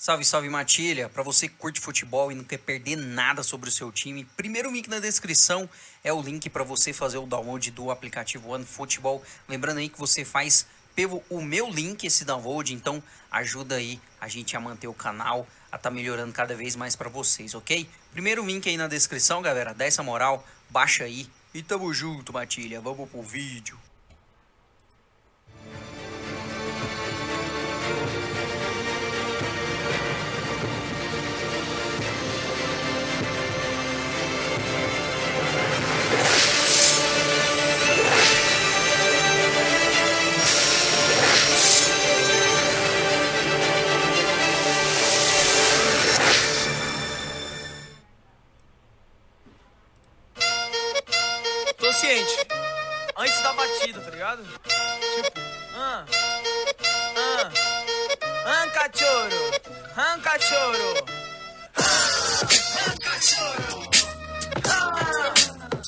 Salve, salve Matilha! Para você que curte futebol e não quer perder nada sobre o seu time, primeiro link na descrição é o link para você fazer o download do aplicativo OneFootball. Lembrando aí que você faz pelo o meu link esse download, então ajuda aí a gente a manter o canal, a tá melhorando cada vez mais para vocês, ok? Primeiro link aí na descrição, galera, dá essa moral, baixa aí e tamo junto, Matilha, vamos pro vídeo. gente, antes da batida, tá ligado? Tipo, ah, ah, ah, cachorro, ah, cachorro, ah, cachorro, ah.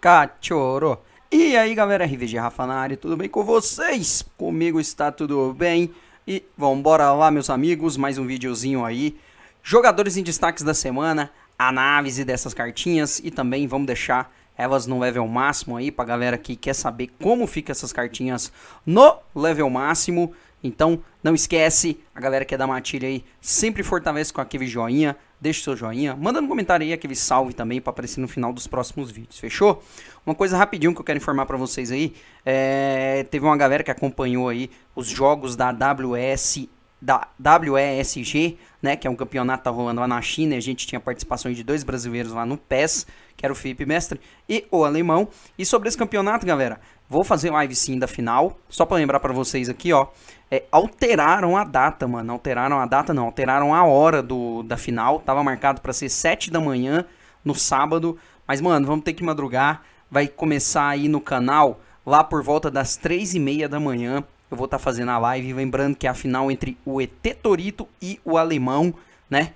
Cachorro. E aí galera, RVG Rafa na área, tudo bem com vocês? Comigo está tudo bem? E vambora lá meus amigos, mais um videozinho aí. Jogadores em destaques da semana, análise dessas cartinhas e também vamos deixar elas no level máximo aí, pra galera que quer saber como fica essas cartinhas no level máximo. Então, não esquece, a galera que é da matilha aí, sempre fortalece com aquele joinha, deixa o seu joinha, manda no comentário aí aquele salve também para aparecer no final dos próximos vídeos, fechou? Uma coisa rapidinho que eu quero informar para vocês aí, é... teve uma galera que acompanhou aí os jogos da AWS da WESG, né, que é um campeonato que tá rolando lá na China, e a gente tinha participações de dois brasileiros lá no PES, que era o Felipe Mestre e o Alemão. E sobre esse campeonato, galera, vou fazer live sim da final, só para lembrar para vocês aqui, ó, é, alteraram a data, mano, alteraram a data não, alteraram a hora do, da final, tava marcado para ser 7 da manhã no sábado, mas, mano, vamos ter que madrugar, vai começar aí no canal lá por volta das 3 e meia da manhã, eu vou estar tá fazendo a live. Lembrando que é a final entre o ET Torito e o alemão, né?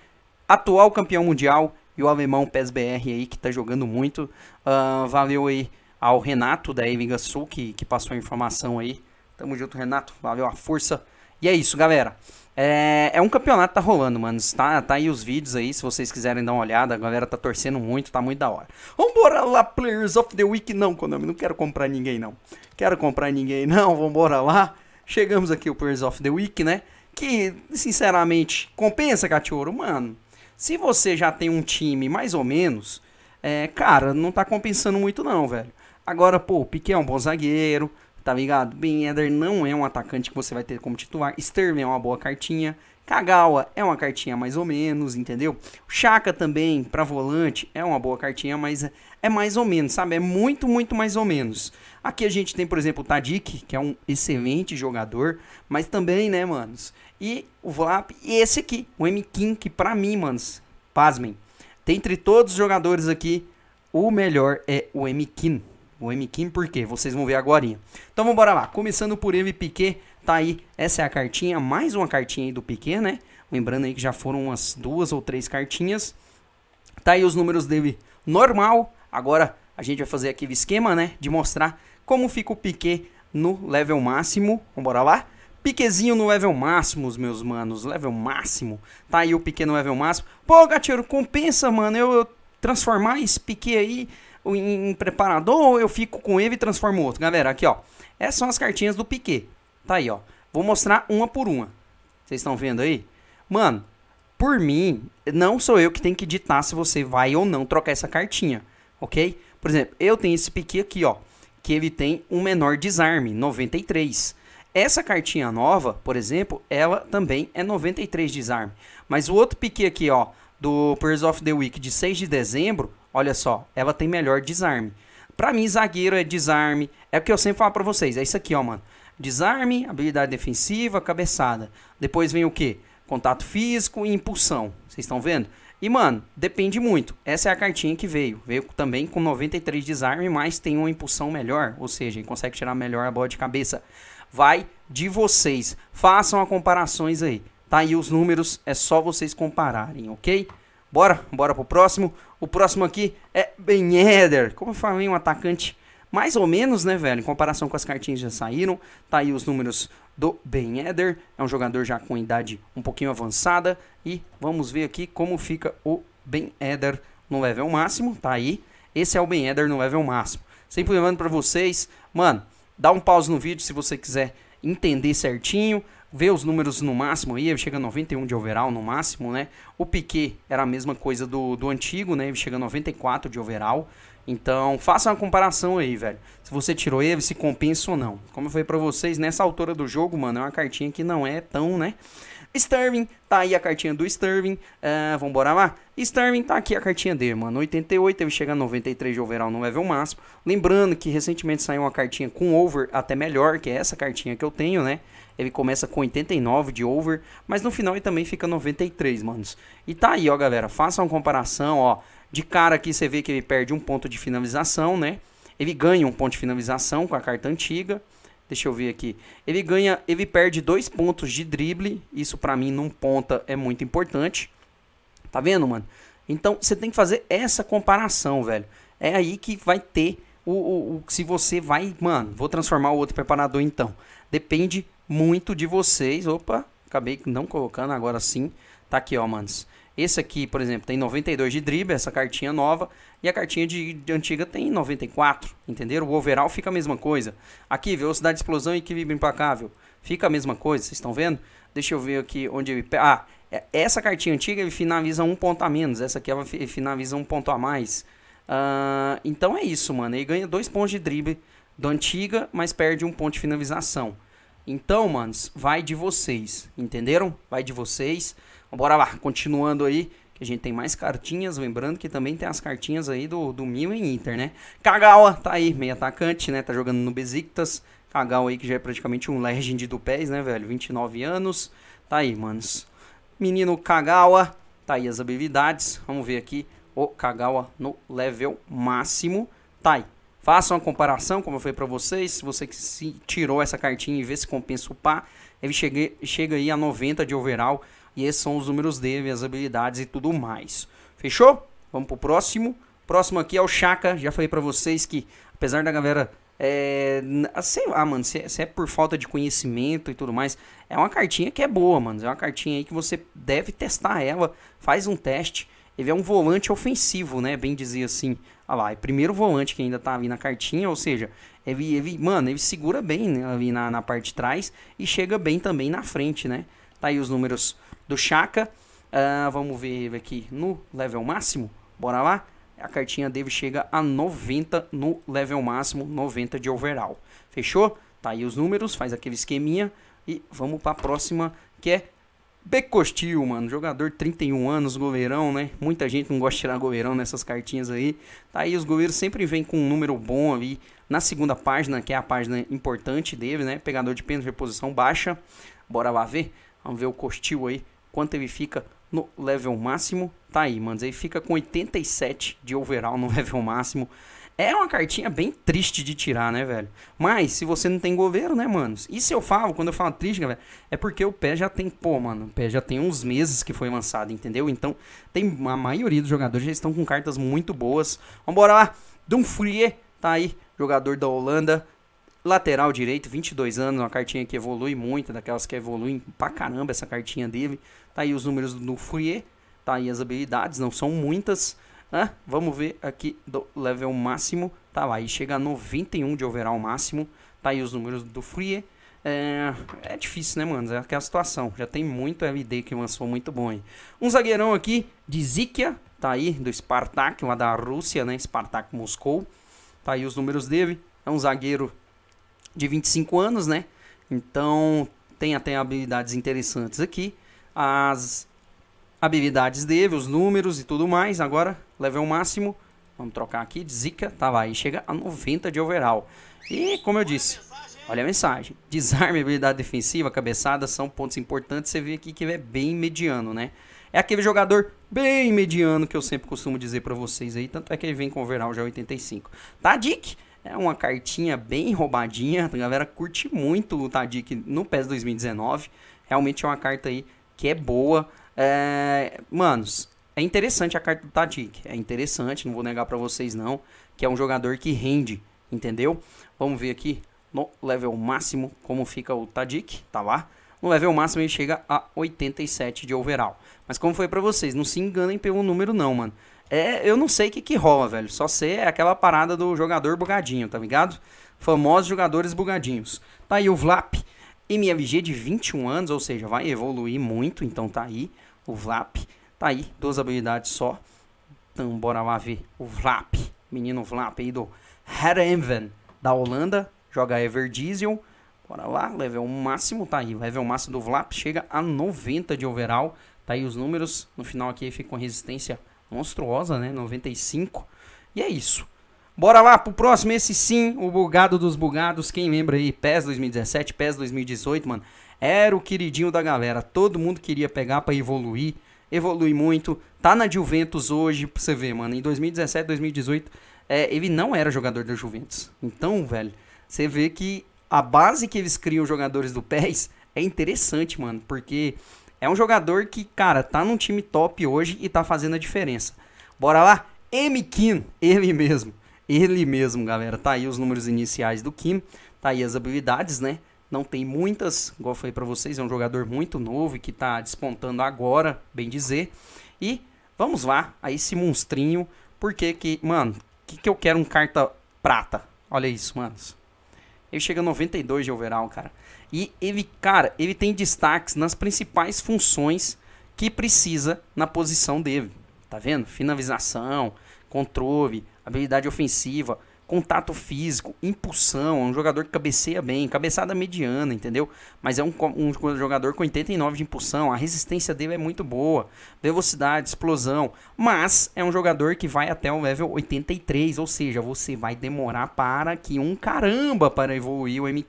Atual campeão mundial e o alemão PSBR aí que tá jogando muito. Uh, valeu aí ao Renato da Evinga Sul que, que passou a informação aí. Tamo junto, Renato. Valeu a força. E é isso, galera. É, é um campeonato que tá rolando, mano. Tá, tá aí os vídeos aí, se vocês quiserem dar uma olhada. A galera tá torcendo muito, tá muito da hora. Vambora lá, Players of the Week. Não, Konami, não quero comprar ninguém, não. Quero comprar ninguém, não. Vambora lá. Chegamos aqui o Players of the Week, né? Que, sinceramente, compensa, Cachorro, mano. Se você já tem um time mais ou menos, é, cara, não tá compensando muito não, velho. Agora, pô, o Piquet é um bom zagueiro, tá ligado? Ben Eder não é um atacante que você vai ter como titular. Sterling é uma boa cartinha. Kagawa é uma cartinha mais ou menos, entendeu? Chaka também, para volante, é uma boa cartinha, mas é mais ou menos, sabe? É muito, muito mais ou menos. Aqui a gente tem, por exemplo, o Tadic, que é um excelente jogador, mas também, né, manos? E o Vlap, e esse aqui, o M-King, que pra mim, manos, pasmem, dentre todos os jogadores aqui, o melhor é o M-King. O M-King por quê? Vocês vão ver agora. Então vamos bora lá. Começando por Piquet. Tá aí, essa é a cartinha, mais uma cartinha aí do Piquet, né? Lembrando aí que já foram umas duas ou três cartinhas. Tá aí os números dele normal. Agora a gente vai fazer aquele esquema, né? De mostrar como fica o Piquet no level máximo. Vambora lá? Piquezinho no level máximo, meus manos. Level máximo. Tá aí o Piquet no level máximo. Pô, Gatinho, compensa, mano. Eu, eu transformar esse Piquet aí em preparador ou eu fico com ele e transformo outro? Galera, aqui, ó. Essas são as cartinhas do Piquet. Tá aí, ó. Vou mostrar uma por uma. Vocês estão vendo aí? Mano, por mim, não sou eu que tenho que ditar se você vai ou não trocar essa cartinha, ok? Por exemplo, eu tenho esse pique aqui, ó, que ele tem um menor desarme, 93. Essa cartinha nova, por exemplo, ela também é 93 desarme. Mas o outro pique aqui, ó, do Purse of the Week de 6 de dezembro, olha só, ela tem melhor desarme. Pra mim, zagueiro é desarme. É o que eu sempre falo pra vocês, é isso aqui, ó, mano. Desarme, habilidade defensiva, cabeçada. Depois vem o que? Contato físico e impulsão. Vocês estão vendo? E, mano, depende muito. Essa é a cartinha que veio. Veio também com 93 desarme, mas tem uma impulsão melhor. Ou seja, consegue tirar melhor a bola de cabeça. Vai de vocês. Façam as comparações aí. Tá aí os números, é só vocês compararem, ok? Bora, bora pro próximo. O próximo aqui é Ben Como eu falei, um atacante mais ou menos, né, velho? Em comparação com as cartinhas que já saíram, tá aí os números do Ben Eder. É um jogador já com idade um pouquinho avançada. E vamos ver aqui como fica o Ben Eder no level máximo. Tá aí. Esse é o Ben Eder no level máximo. Sempre lembrando para vocês, mano, dá um pause no vídeo se você quiser entender certinho. Ver os números no máximo aí, ele chega a 91 de overall no máximo, né? O Piquet era a mesma coisa do, do antigo, né? Ele chega a 94 de overall. Então, faça uma comparação aí, velho. Se você tirou ele, se compensa ou não. Como eu falei pra vocês, nessa altura do jogo, mano, é uma cartinha que não é tão, né? Sterling, tá aí a cartinha do Sterling. Uh, vambora lá. Sterling, tá aqui a cartinha dele, mano. 88, ele chega a 93 de overall no level máximo. Lembrando que recentemente saiu uma cartinha com over até melhor, que é essa cartinha que eu tenho, né? Ele começa com 89 de over, mas no final ele também fica 93, manos. E tá aí, ó, galera. Faça uma comparação, ó. De cara aqui você vê que ele perde um ponto de finalização, né? Ele ganha um ponto de finalização com a carta antiga. Deixa eu ver aqui. Ele ganha, ele perde dois pontos de drible. Isso para mim num ponta é muito importante. Tá vendo, mano? Então você tem que fazer essa comparação, velho. É aí que vai ter o, o, o se você vai, mano, vou transformar o outro preparador então. Depende muito de vocês. Opa, acabei não colocando agora sim. Tá aqui, ó, manos. Esse aqui, por exemplo, tem 92 de drible, essa cartinha nova, e a cartinha de, de antiga tem 94, entenderam? O overall fica a mesma coisa. Aqui, velocidade de explosão e equilíbrio implacável, fica a mesma coisa, vocês estão vendo? Deixa eu ver aqui onde ele... Ah, é, essa cartinha antiga ele finaliza um ponto a menos, essa aqui ela finaliza um ponto a mais. Uh, então é isso, mano, ele ganha dois pontos de drible do antiga, mas perde um ponto de finalização. Então, manos, vai de vocês, entenderam? Vai de vocês. Bora lá, continuando aí, que a gente tem mais cartinhas, lembrando que também tem as cartinhas aí do, do Mil em Inter, né? Kagawa tá aí, meio atacante, né? Tá jogando no Besiktas. Kagawa aí que já é praticamente um legend do pés, né, velho? 29 anos. Tá aí, manos. Menino Kagawa, tá aí as habilidades. Vamos ver aqui o Kagawa no level máximo. Tá aí. Faça uma comparação, como eu falei para vocês. Se você que se tirou essa cartinha e vê se compensa o par, ele chega, chega aí a 90 de overall. E esses são os números dele, as habilidades e tudo mais. Fechou? Vamos pro próximo. Próximo aqui é o Chaka. Já falei para vocês que, apesar da galera é, ah, sei lá, mano, se, é, se, é por falta de conhecimento e tudo mais, é uma cartinha que é boa, mano. É uma cartinha aí que você deve testar ela, faz um teste. Ele é um volante ofensivo, né? Bem dizer assim. Olha lá, é primeiro volante que ainda tá ali na cartinha, ou seja, ele, ele mano, ele segura bem né, ali na, na parte de trás e chega bem também na frente, né? Tá aí os números do Chaka. Uh, ah, vamos ver aqui no level máximo. Bora lá. A cartinha dele chega a 90 no level máximo, 90 de overall. Fechou? Tá aí os números, faz aquele esqueminha e vamos para a próxima que é Becostil, mano, jogador 31 anos, goleirão, né? Muita gente não gosta de tirar goleirão nessas cartinhas aí. Tá aí, os goleiros sempre vêm com um número bom ali na segunda página, que é a página importante dele, né? Pegador de pênalti, reposição baixa. Bora lá ver. Vamos ver o Costil aí, quanto ele fica no level máximo. Tá aí, mano. Ele fica com 87 de overall no level máximo. É uma cartinha bem triste de tirar, né, velho? Mas, se você não tem governo, né, manos? Isso eu falo, quando eu falo triste, velho, é porque o pé já tem, pô, mano, o pé já tem uns meses que foi lançado, entendeu? Então, tem a maioria dos jogadores já estão com cartas muito boas. Vambora lá, Dumfrier, tá aí, jogador da Holanda, lateral direito, 22 anos, uma cartinha que evolui muito, daquelas que evoluem pra caramba essa cartinha dele. Tá aí os números do Fourier, tá aí as habilidades, não são muitas né? Vamos ver aqui do level máximo, tá lá, e chega a 91 de overall máximo, tá aí os números do Free. É, é difícil, né, mano? É aquela situação. Já tem muito LD que lançou muito bom aí. Um zagueirão aqui de Zikia, tá aí, do Spartak, lá da Rússia, né? Spartak Moscou. Tá aí os números dele. É um zagueiro de 25 anos, né? Então tem até habilidades interessantes aqui. As habilidades dele, os números e tudo mais. Agora, level máximo, vamos trocar aqui, de Zika, tava aí, chega a 90 de overall. E, como eu disse, olha a mensagem. Desarme, habilidade defensiva, cabeçada, são pontos importantes. Você vê aqui que ele é bem mediano, né? É aquele jogador bem mediano que eu sempre costumo dizer para vocês aí. Tanto é que ele vem com overall já 85. Tadic é uma cartinha bem roubadinha. A galera curte muito o Tadic no PES 2019. Realmente é uma carta aí que é boa. É, manos, é interessante a carta do Tadic. É interessante, não vou negar para vocês não, que é um jogador que rende, entendeu? Vamos ver aqui no level máximo como fica o Tadic, tá lá? No level máximo ele chega a 87 de overall. Mas como foi para vocês, não se enganem pelo número não, mano. É, eu não sei o que que rola, velho. Só sei é aquela parada do jogador bugadinho, tá ligado? Famosos jogadores bugadinhos. Tá aí o Vlap, MLG de 21 anos, ou seja, vai evoluir muito, então tá aí o Vlap. Tá aí, duas habilidades só. Então, bora lá ver o Vlap. Menino Vlap aí do Herenven da Holanda. Joga Ever Diesel. Bora lá, level máximo, tá aí. Level máximo do Vlap chega a 90 de overall. Tá aí os números. No final aqui fica com resistência monstruosa, né? 95. E é isso. Bora lá pro próximo, esse sim, o bugado dos bugados. Quem lembra aí? PES 2017, PES 2018, mano. Era o queridinho da galera. Todo mundo queria pegar para evoluir. Evolui muito. Tá na Juventus hoje, pra você ver, mano. Em 2017, 2018, é, ele não era jogador da Juventus. Então, velho, você vê que a base que eles criam jogadores do PES é interessante, mano. Porque é um jogador que, cara, tá num time top hoje e tá fazendo a diferença. Bora lá? M. Kim, ele mesmo. Ele mesmo, galera. Tá aí os números iniciais do Kim. Tá aí as habilidades, né? não tem muitas, igual eu falei para vocês, é um jogador muito novo e que está despontando agora, bem dizer. E vamos lá a esse monstrinho, porque que, mano, que que eu quero um carta prata? Olha isso, manos. Ele chega a 92 de overall, cara. E ele, cara, ele tem destaques nas principais funções que precisa na posição dele. Tá vendo? Finalização, controle, habilidade ofensiva, contato físico, impulsão, é um jogador que cabeceia bem, cabeçada mediana, entendeu? Mas é um, um, jogador com 89 de impulsão, a resistência dele é muito boa, velocidade, explosão, mas é um jogador que vai até o level 83, ou seja, você vai demorar para que um caramba para evoluir o m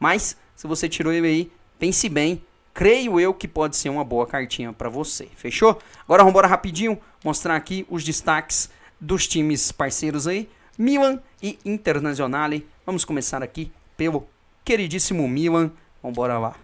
mas se você tirou ele aí, pense bem, creio eu que pode ser uma boa cartinha para você, fechou? Agora vamos embora rapidinho, mostrar aqui os destaques dos times parceiros aí, Milan e Internazionale. Vamos começar aqui pelo queridíssimo Milan. Vamos bora lá.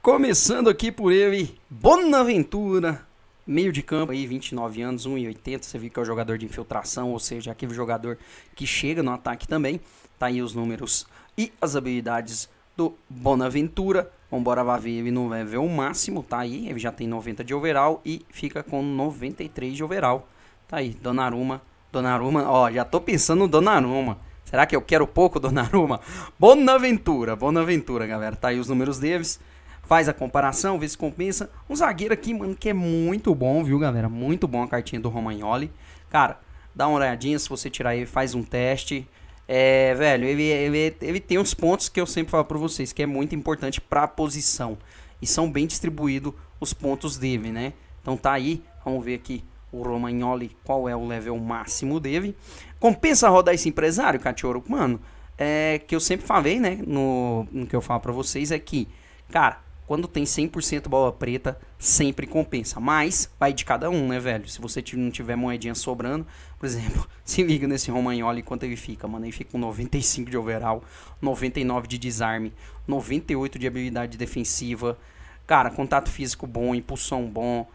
Começando aqui por ele, Bonaventura, meio de campo aí, 29 anos, 1,80. Você viu que é o jogador de infiltração, ou seja, aquele jogador que chega no ataque também. Tá aí os números e as habilidades do Bonaventura. Vambora lá ver ele no level máximo, tá aí. Ele já tem 90 de overall e fica com 93 de overall. Tá aí, Donnarumma Donnarumma, ó, já tô pensando no Donnarumma. Será que eu quero pouco Donnarumma? Bonaventura, Bonaventura, galera. Tá aí os números deles. Faz a comparação, vê se compensa. Um zagueiro aqui, mano, que é muito bom, viu, galera? Muito bom a cartinha do Romagnoli. Cara, dá uma olhadinha se você tirar ele, faz um teste. É, velho, ele, ele, ele tem uns pontos que eu sempre falo para vocês, que é muito importante para a posição. E são bem distribuídos os pontos dele, né? Então tá aí, vamos ver aqui o Romagnoli, qual é o level máximo dele. Compensa rodar esse empresário, Cachorro? Mano, é que eu sempre falei, né, no, no que eu falo para vocês é que, cara, quando tem 100% bola preta, sempre compensa. Mas vai de cada um, né, velho? Se você não tiver moedinha sobrando, por exemplo, se liga nesse Romagnoli quanto ele fica, mano. Ele fica com 95 de overall, 99 de desarme, 98 de habilidade defensiva. Cara, contato físico bom, impulsão bom,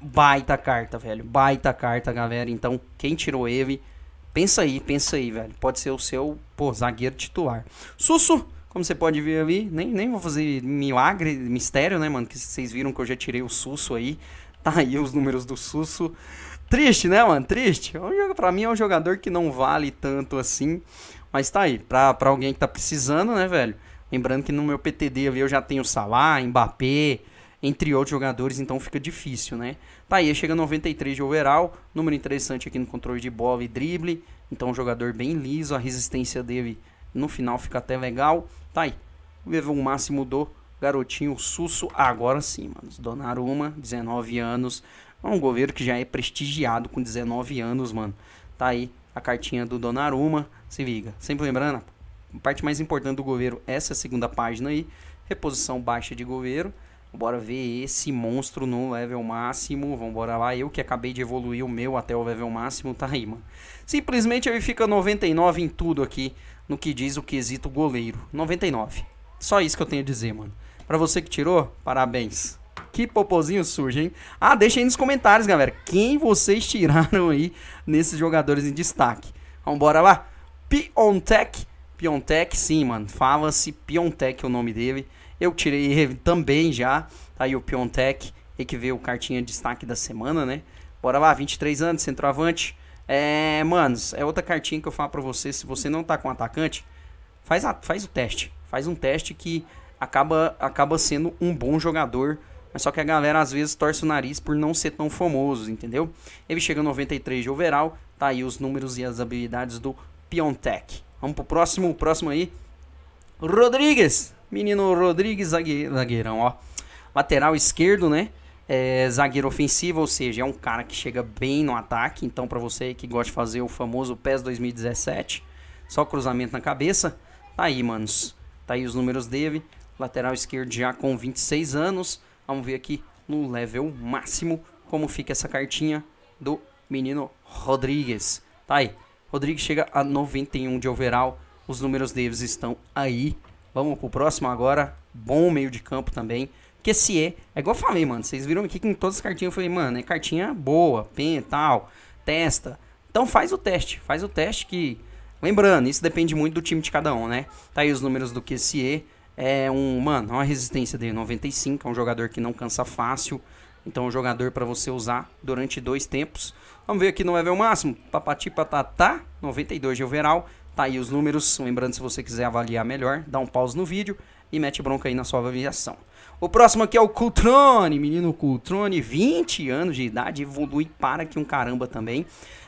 baita carta, velho. Baita carta, galera. Então, quem tirou ele, pensa aí, pensa aí, velho. Pode ser o seu, pô, zagueiro titular. Susso, como você pode ver ali, nem, nem vou fazer milagre, mistério, né, mano? Que vocês viram que eu já tirei o Susso aí. Tá aí os números do Susso. Triste, né, mano? Triste. É pra mim é um jogador que não vale tanto assim. Mas tá aí, pra, pra alguém que tá precisando, né, velho? Lembrando que no meu PTD ali eu já tenho Salah, Mbappé, entre outros jogadores, então fica difícil, né? Tá aí, chega 93 de overall, número interessante aqui no controle de bola e drible, então um jogador bem liso, a resistência dele no final fica até legal. Tá aí, level máximo do garotinho Susso, agora sim, mano. Donnarumma, 19 anos, é um goleiro que já é prestigiado com 19 anos, mano. Tá aí a cartinha do Donnarumma, se liga. Sempre lembrando, a parte mais importante do goleiro, essa segunda página aí, reposição baixa de goleiro, Bora ver esse monstro no level máximo. Vambora lá. Eu que acabei de evoluir o meu até o level máximo, tá aí, mano. Simplesmente ele fica 99 em tudo aqui, no que diz o quesito goleiro. 99. Só isso que eu tenho a dizer, mano. Pra você que tirou, parabéns. Que popozinho surge, hein? Ah, deixa aí nos comentários, galera. Quem vocês tiraram aí nesses jogadores em destaque? Vambora lá. Piontech. Piontech, sim, mano. Fala-se Piontech é o nome dele. Eu tirei também já, tá aí o Piontech, e que veio o cartinha de destaque da semana, né? Bora lá, 23 anos, centroavante. É, manos, é outra cartinha que eu falo para você, se você não tá com atacante, faz, a, faz o teste. Faz um teste que acaba, acaba sendo um bom jogador, mas só que a galera às vezes torce o nariz por não ser tão famoso, entendeu? Ele chega 93 de overall, tá aí os números e as habilidades do Piontech. Vamos pro próximo, o próximo aí. Rodrigues, Menino Rodrigues, zagueirão, ó. Lateral esquerdo, né? É, zagueiro ofensivo, ou seja, é um cara que chega bem no ataque. Então, para você que gosta de fazer o famoso PES 2017, só cruzamento na cabeça, tá aí, manos. Tá aí os números dele. Lateral esquerdo já com 26 anos. Vamos ver aqui no level máximo como fica essa cartinha do menino Rodrigues. Tá aí. Rodrigues chega a 91 de overall. Os números deles estão aí. Vamos pro próximo agora. Bom meio de campo também. Que se é, é igual eu falei, mano. Vocês viram aqui que em todas as cartinhas eu falei, mano, é cartinha boa, pen tal, testa. Então faz o teste, faz o teste que. Lembrando, isso depende muito do time de cada um, né? Tá aí os números do QCE. É um, mano, uma resistência de 95, é um jogador que não cansa fácil. Então é um jogador para você usar durante dois tempos. Vamos ver aqui no level máximo. Papati patatá, 92 de overall, Tá aí os números, lembrando se você quiser avaliar melhor, dá um pause no vídeo e mete bronca aí na sua avaliação. O próximo aqui é o Cultrone, menino Cultrone, 20 anos de idade, evolui para que um caramba também.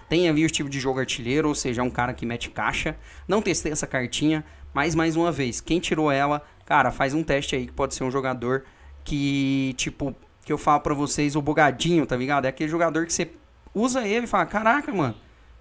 Tem ali o tipo de jogo artilheiro, ou seja, é um cara que mete caixa. Não testei essa cartinha, mas mais uma vez, quem tirou ela, cara, faz um teste aí que pode ser um jogador que, tipo, que eu falo para vocês, o bogadinho, tá ligado? É aquele jogador que você usa ele e fala, caraca, mano,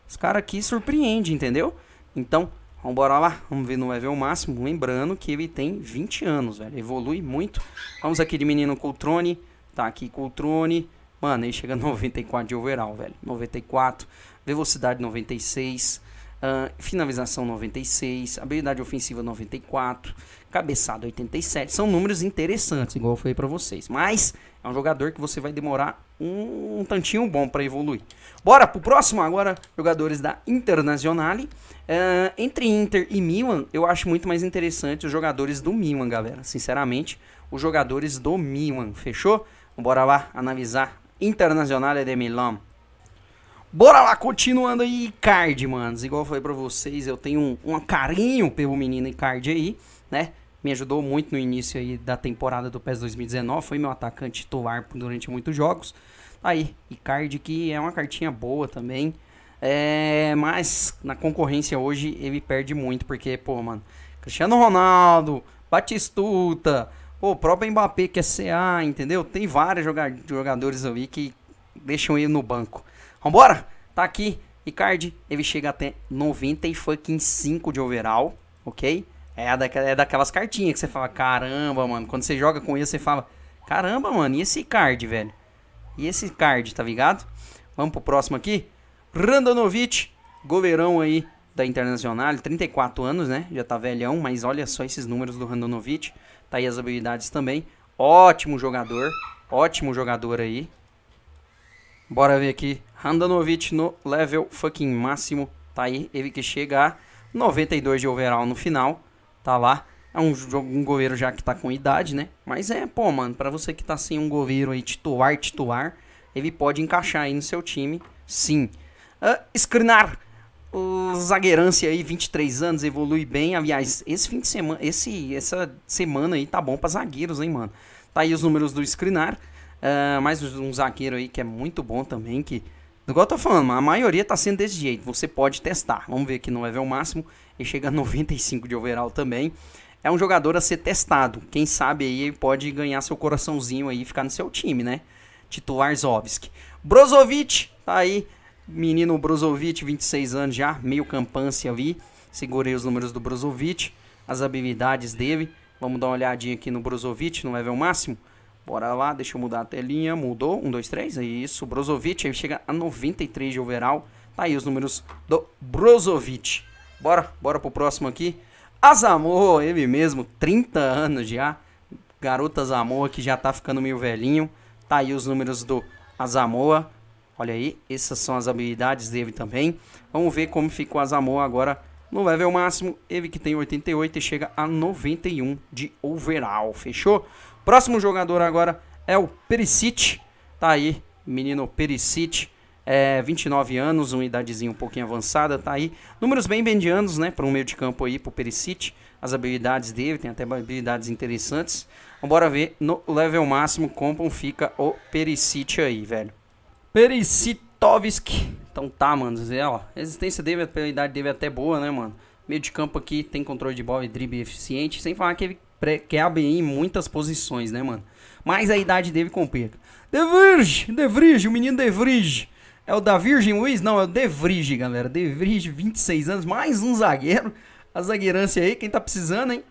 esse cara aqui surpreende, entendeu? Então, vamos bora lá, vamos ver no level máximo, lembrando que ele tem 20 anos, velho, evolui muito. Vamos aqui de menino Coltrone, tá aqui Coltrone, mano, ele chega a 94 de overall, velho, 94, velocidade 96, uh, ah, finalização 96, habilidade ofensiva 94, cabeçada 87, são números interessantes, igual eu falei para vocês. Mas é um jogador que você vai demorar um, tantinho bom para evoluir. Bora pro próximo agora, jogadores da Internazionale. Uh, entre Inter e Milan, eu acho muito mais interessante os jogadores do Milan, galera. Sinceramente, os jogadores do Milan, fechou? Então, bora lá analisar Internazionale de Milan. Bora lá, continuando aí, Icardi, manos. Igual eu falei pra vocês, eu tenho um, um carinho pelo menino Icardi aí, né? me ajudou muito no início aí da temporada do PES 2019, foi meu atacante titular durante muitos jogos. Tá aí, Icardi que é uma cartinha boa também, é, mas na concorrência hoje ele perde muito, porque, pô, mano, Cristiano Ronaldo, Batistuta, o próprio Mbappé que é CA, entendeu? Tem vários jogadores ali que deixam ele no banco. Vambora! Tá aqui, Icardi, ele chega até 95 de overall, ok? É, é daquelas cartinhas que você fala, caramba, mano. Quando você joga com isso, você fala, caramba, mano, e esse card, velho? E esse card, tá ligado? Vamos pro próximo aqui. Randonovic, goleirão aí da Internacional, 34 anos, né? Já tá velhão, mas olha só esses números do Randonovic. Tá aí as habilidades também. Ótimo jogador, ótimo jogador aí. Bora ver aqui. Randonovic no level fucking máximo. Tá aí ele que chega a 92 de overall no final tá lá. É um, um goleiro já que tá com idade, né? Mas é, pô, mano, para você que tá sem um goleiro aí titular, titular, ele pode encaixar aí no seu time, sim. Uh, ah, Skrinar, zagueirance aí, 23 anos, evolui bem. Aliás, esse fim de semana, esse, essa semana aí tá bom pra zagueiros, hein, mano? Tá aí os números do Skrinar. Uh, ah, mais um zagueiro aí que é muito bom também, que... Igual eu tô falando, a maioria tá sendo desse jeito. Você pode testar. Vamos ver aqui no level máximo e chega a 95 de overall também. É um jogador a ser testado. Quem sabe aí pode ganhar seu coraçãozinho aí e ficar no seu time, né? Titular Zovski. Brozovic, tá aí. Menino Brozovic, 26 anos já, meio campância ali. Segurei os números do Brozovic, as habilidades dele. Vamos dar uma olhadinha aqui no Brozovic, no level máximo. Bora lá, deixa eu mudar a telinha. Mudou, 1, 2, 3, é isso. Brozovic, ele chega a 93 de overall. Tá aí os números do Brozovic. Bora, bora pro próximo aqui. Azamor, ele mesmo, 30 anos já. Garota Azamor que já tá ficando meio velhinho. Tá aí os números do Azamoa. Olha aí, essas são as habilidades dele também. Vamos ver como ficou Azamoa agora no level máximo. Ele que tem 88 e chega a 91 de overall, fechou? Próximo jogador agora é o Perisic. Tá aí, menino Perisic é, 29 anos, uma idadezinha um pouquinho avançada, tá aí. Números bem bendianos, né, para um meio de campo aí, para o Perisic. As habilidades dele, tem até habilidades interessantes. Bora ver no level máximo como fica o Perisic aí, velho. Perisitovski. Então tá, mano, Zé, ó. A resistência dele, a habilidade dele é até boa, né, mano? Meio de campo aqui, tem controle de bola e drible eficiente. Sem falar que ele quebra em muitas posições, né, mano? Mas a idade dele complica. De Vrij, De Vrij, o menino De Vrij. É o da Virgem Luiz? Não, é o De Vrij, galera. De Vrij, 26 anos, mais um zagueiro. A zagueirância aí, quem tá precisando, hein?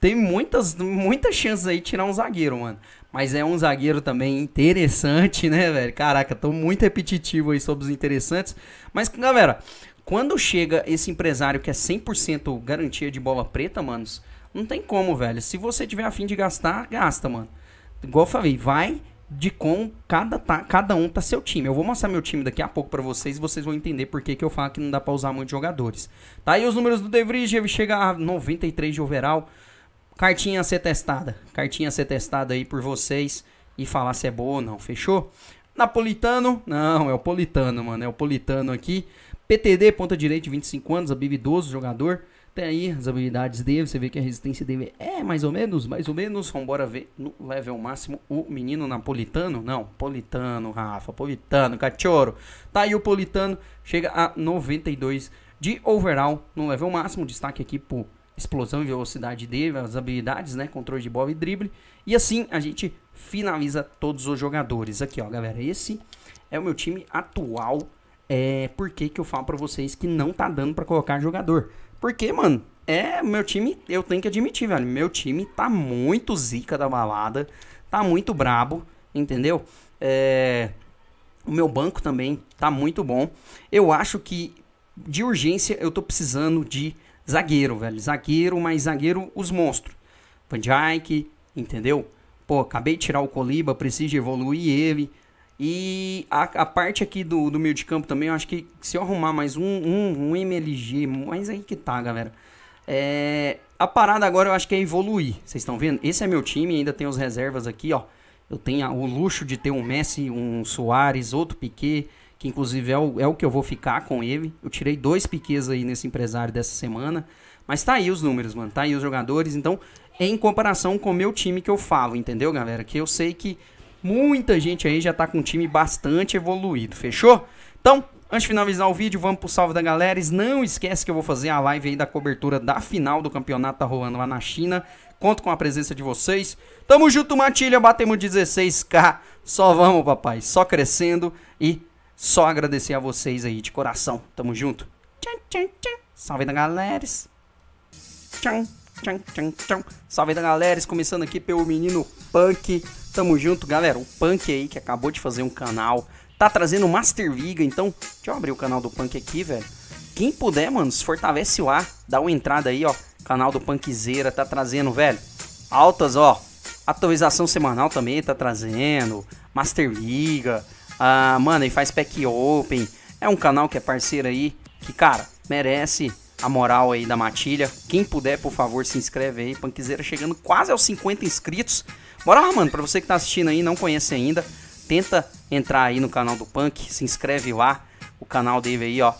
Tem muitas, muitas chances aí de tirar um zagueiro, mano. Mas é um zagueiro também interessante, né, velho? Caraca, tô muito repetitivo aí sobre os interessantes. Mas, galera, quando chega esse empresário que é 100% garantia de bola preta, manos, não tem como, velho. Se você tiver afim de gastar, gasta, mano. Igual eu falei, vai de como cada, tá, cada um tá seu time. Eu vou mostrar meu time daqui a pouco para vocês e vocês vão entender por que, que eu falo que não dá para usar muitos jogadores. Tá aí os números do De Vries, ele chega a 93 de overall. Cartinha a ser testada. Cartinha a ser testada aí por vocês e falar se é boa ou não, fechou? Napolitano, não, é o Politano, mano, é o Politano aqui. PTD, ponta direita, 25 anos, habilidoso jogador. Até aí as habilidades dele, você vê que a resistência dele é mais ou menos, mais ou menos. Vambora ver no level máximo o menino napolitano. Não, politano, Rafa, politano, cachorro. Tá aí o politano, chega a 92 de overall no level máximo. Destaque aqui por explosão e velocidade dele, as habilidades, né? Controle de bola e drible. E assim a gente finaliza todos os jogadores. Aqui, ó, galera, esse é o meu time atual é, por que, que eu falo para vocês que não tá dando para colocar jogador. Porque, mano, é, meu time, eu tenho que admitir, velho, meu time tá muito zica da balada, tá muito brabo, entendeu? É, o meu banco também tá muito bom. Eu acho que de urgência eu tô precisando de zagueiro, velho, zagueiro, mas zagueiro os monstros. Van Dijk, entendeu? Pô, acabei de tirar o Coliba, preciso evoluir ele. E a, a, parte aqui do, do meio de campo também, eu acho que se eu arrumar mais um, um, um MLG, mas aí que tá, galera. É, a parada agora eu acho que é evoluir. Vocês estão vendo? Esse é meu time, ainda tem os reservas aqui, ó. Eu tenho o luxo de ter um Messi, um Soares, outro Piquet, que inclusive é o, é o que eu vou ficar com ele. Eu tirei dois Piquets aí nesse empresário dessa semana. Mas tá aí os números, mano. Tá aí os jogadores. Então, em comparação com o meu time que eu falo, entendeu, galera? Que eu sei que Muita gente aí já tá com um time bastante evoluído, fechou? Então, antes de finalizar o vídeo, vamos pro salve da galera. Não esquece que eu vou fazer a live aí da cobertura da final do campeonato tá rolando lá na China. Conto com a presença de vocês. Tamo junto, Matilha. Batemos 16k. Só vamos, papai. Só crescendo. E só agradecer a vocês aí de coração. Tamo junto. Tchau, tchau, tchau. Salve da galera. Tchau, tchau, tchau, tchau. Salve da galera. Começando aqui pelo menino Punk. Tamo junto, galera. O Punk aí, que acabou de fazer um canal, tá trazendo Master Viga. Então, deixa eu abrir o canal do Punk aqui, velho. Quem puder, mano, se fortalece lá. Dá uma entrada aí, ó. Canal do Punkzeira tá trazendo, velho. Altas, ó. Atualização semanal também tá trazendo. Master Liga. Ah, mano, e faz pack open. É um canal que é parceiro aí. Que, cara, merece a moral aí da matilha. Quem puder, por favor, se inscreve aí. Punkzeira chegando quase aos 50 inscritos. Bora lá, mano, pra você que tá assistindo aí e não conhece ainda, tenta entrar aí no canal do Punk, se inscreve lá, o canal dele aí, ó.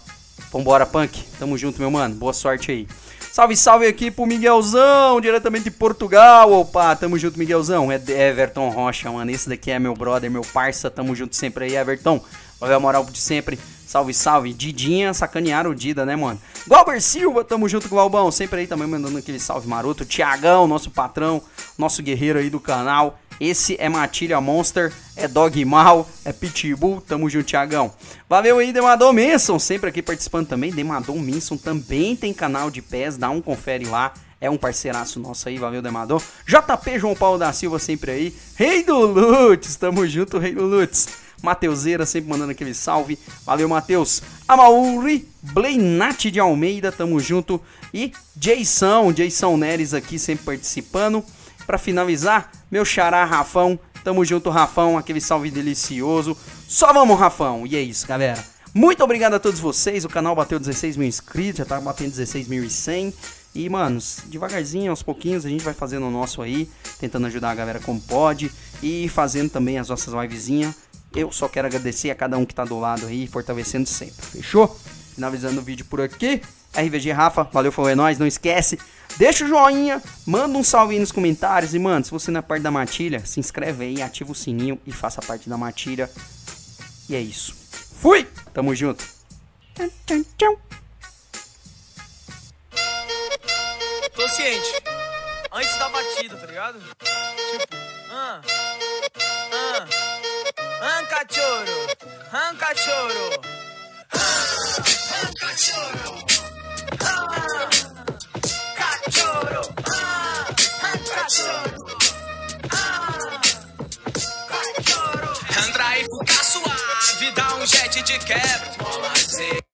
Vambora, Punk, tamo junto, meu mano, boa sorte aí. Salve, salve aqui pro Miguelzão, diretamente de Portugal. Opa, tamo junto, Miguelzão. É Everton Rocha, mano. Esse daqui é meu brother, meu parça. Tamo junto sempre aí, Everton. Valeu a moral de sempre. Salve, salve. Didinha, sacanearam o Dida, né, mano? Glauber Silva, tamo junto, com o Albão Sempre aí também mandando aquele salve maroto. Tiagão, nosso patrão, nosso guerreiro aí do canal. Esse é Matilha Monster, é Dog Mal, é Pitbull, tamo junto, Tiagão. Valeu aí, Demador Minson, sempre aqui participando também. Demador Minson também tem canal de pés, dá um confere lá. É um parceiraço nosso aí, valeu, Demador. JP João Paulo da Silva sempre aí. Rei do Lutz, tamo junto, Rei do Lutz. Mateuseira sempre mandando aquele salve. Valeu, Mateus. Amauri, Bleinati de Almeida, tamo junto. E Jason, Jason Neres aqui sempre participando. Para finalizar, meu xará Rafão. Tamo junto, Rafão. Aquele salve delicioso. Só vamos, Rafão. E é isso, galera. Muito obrigado a todos vocês. O canal bateu 16 mil inscritos, já tá batendo 16.100. E, mano, devagarzinho, aos pouquinhos, a gente vai fazendo o nosso aí, tentando ajudar a galera como pode e fazendo também as nossas livezinhas eu só quero agradecer a cada um que tá do lado aí, fortalecendo sempre. Fechou? Finalizando o vídeo por aqui. RVG Rafa, valeu, falou, é nóis, não esquece. Deixa o joinha, manda um salve aí nos comentários. E, mano, se você não é parte da matilha, se inscreve aí, ativa o sininho e faça parte da matilha. E é isso. Fui! Tamo junto. Tchau, tchau, tchau. Tô ciente. Antes da batida, tá ligado? Tipo, ah. Anca choro, anca choro. Anca choro. Cachorro, cachorro, cachorro. Andra e fica suave, dá um jet de quebra.